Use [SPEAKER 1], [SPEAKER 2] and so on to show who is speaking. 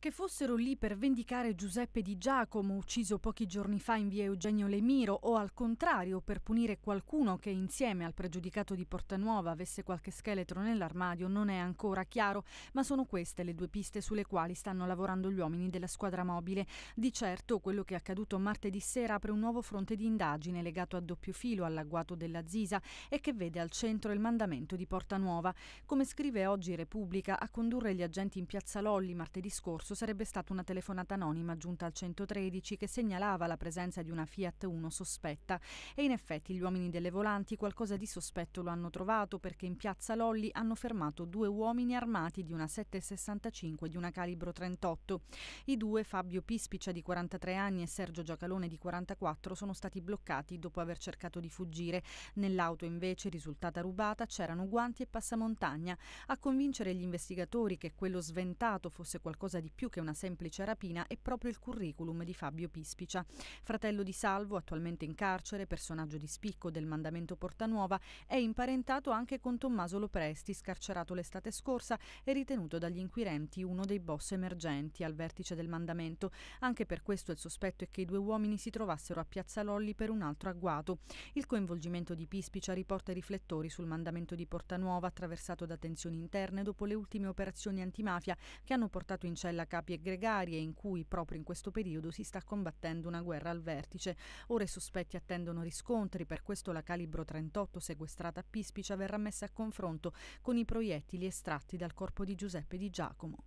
[SPEAKER 1] Che fossero lì per vendicare Giuseppe di Giacomo, ucciso pochi giorni fa in via Eugenio Lemiro, o al contrario per punire qualcuno che insieme al pregiudicato di Portanuova avesse qualche scheletro nell'armadio, non è ancora chiaro, ma sono queste le due piste sulle quali stanno lavorando gli uomini della squadra mobile. Di certo quello che è accaduto martedì sera apre un nuovo fronte di indagine legato a doppio filo all'agguato della Zisa e che vede al centro il mandamento di Portanuova. Come scrive oggi Repubblica, a condurre gli agenti in piazza Lolli martedì scorso scorso sarebbe stata una telefonata anonima giunta al 113 che segnalava la presenza di una Fiat 1 sospetta e in effetti gli uomini delle volanti qualcosa di sospetto lo hanno trovato perché in piazza Lolli hanno fermato due uomini armati di una 7,65 di una calibro 38. I due, Fabio Pispicia di 43 anni e Sergio Giacalone di 44, sono stati bloccati dopo aver cercato di fuggire. Nell'auto invece risultata rubata c'erano guanti e passamontagna. A convincere gli investigatori che quello sventato fosse qualcosa di più che una semplice rapina è proprio il curriculum di Fabio Pispicia. Fratello di Salvo, attualmente in carcere, personaggio di spicco del mandamento Portanuova, è imparentato anche con Tommaso Lopresti, scarcerato l'estate scorsa e ritenuto dagli inquirenti uno dei boss emergenti al vertice del mandamento. Anche per questo il sospetto è che i due uomini si trovassero a Piazza Lolli per un altro agguato. Il coinvolgimento di Pispicia riporta i riflettori sul mandamento di Portanuova attraversato da tensioni interne dopo le ultime operazioni antimafia che hanno portato in cella capie gregarie in cui proprio in questo periodo si sta combattendo una guerra al vertice. Ora i sospetti attendono riscontri, per questo la calibro 38 sequestrata a Pispicia verrà messa a confronto con i proiettili estratti dal corpo di Giuseppe di Giacomo.